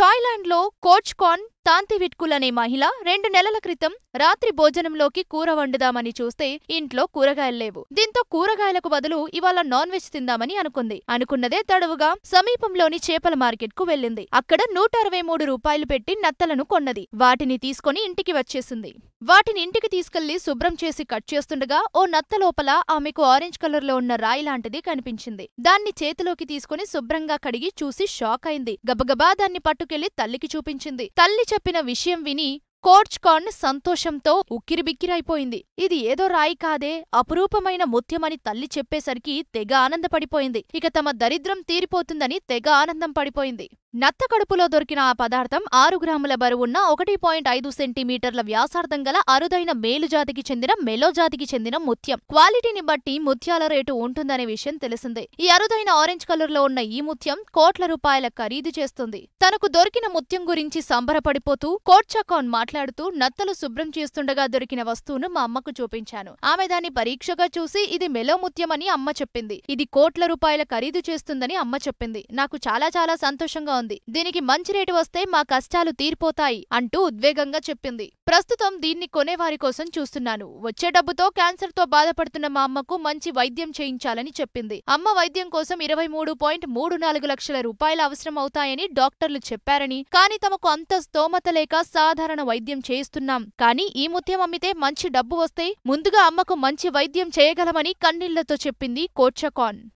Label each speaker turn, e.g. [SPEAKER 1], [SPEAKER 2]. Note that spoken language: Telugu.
[SPEAKER 1] థాయిలాండ్లో కోచ్కాన్ తాంతి విట్కులనే మహిళ రెండు నెలల క్రితం రాత్రి భోజనంలోకి కూర వండుదామని చూస్తే ఇంట్లో కూరగాయలు లేవు దీంతో కూరగాయలకు బదులు ఇవాళ నాన్ వెజ్ తిందామని అనుకుంది అనుకున్నదే తడవుగా సమీపంలోని చేపల మార్కెట్ కు వెళ్ళింది అక్కడ నూట అరవై మూడు రూపాయలు పెట్టి నత్తలను కొన్నది వాటిని తీసుకుని ఇంటికి వచ్చేసింది వాటిని ఇంటికి తీసుకెళ్లి శుభ్రం చేసి కట్ చేస్తుండగా ఓ నత్త లోపల ఆమెకు ఆరెంజ్ కలర్ లో ఉన్న రాయి లాంటిది కనిపించింది దాన్ని చేతిలోకి తీసుకుని శుభ్రంగా కడిగి చూసి షాక్ అయింది గబగబా దాన్ని పట్టుకెళ్లి తల్లికి చూపించింది తల్లి చెప్పిన విషయం విని కోర్చ్ సంతోషంతో ఉక్కిరిబిక్కిరైపోయింది ఇది ఏదో రాయి కాదే అపురూపమైన ముత్యమని తల్లి చెప్పేసరికి తెగ ఆనందపడిపోయింది ఇక తమ దరిద్రం తీరిపోతుందని తెగ ఆనందం పడిపోయింది నత్త కడుపులో దొరికిన ఆ పదార్థం ఆరు గ్రాముల బరువున్న ఒకటి పాయింట్ ఐదు సెంటీమీటర్ల వ్యాసార్థం గల అరుదైన మేలుజాతికి చెందిన మెలోజాతికి చెందిన ముత్యం క్వాలిటీని బట్టి ముత్యాల రేటు ఉంటుందనే విషయం తెలిసిందే ఈ అరుదైన ఆరెంజ్ కలర్ లో ఉన్న ఈ ముత్యం కోట్ల రూపాయల ఖరీదు చేస్తుంది తనకు దొరికిన ముత్యం గురించి సంబరపడిపోతూ కోట్చకాన్ మాట్లాడుతూ నత్తలు శుభ్రం చేస్తుండగా దొరికిన వస్తువును మా అమ్మకు చూపించాను ఆమె దాన్ని పరీక్షగా చూసి ఇది మెలో ముత్యం అని అమ్మ చెప్పింది ఇది కోట్ల రూపాయల ఖరీదు చేస్తుందని అమ్మ చెప్పింది నాకు చాలా చాలా సంతోషంగా ఉంది ఉంది దీనికి మంచి రేటు వస్తే మా కష్టాలు తీరిపోతాయి అంటూ ఉద్వేగంగా చెప్పింది ప్రస్తుతం దీన్ని కొనేవారి కోసం చూస్తున్నాను వచ్చే డబ్బుతో క్యాన్సర్తో బాధపడుతున్న మా అమ్మకు మంచి వైద్యం చేయించాలని చెప్పింది అమ్మ వైద్యం కోసం ఇరవై మూడు పాయింట్ మూడు నాలుగు లక్షల రూపాయలు అవసరం అవుతాయని డాక్టర్లు చెప్పారని కానీ తమకు అంత స్తోమత లేక సాధారణ వైద్యం చేయిస్తున్నాం కానీ ఈ ముత్యం అమ్మితే మంచి డబ్బు వస్తే ముందుగా అమ్మకు మంచి వైద్యం చేయగలమని కన్నీళ్లతో చెప్పింది కోచకాన్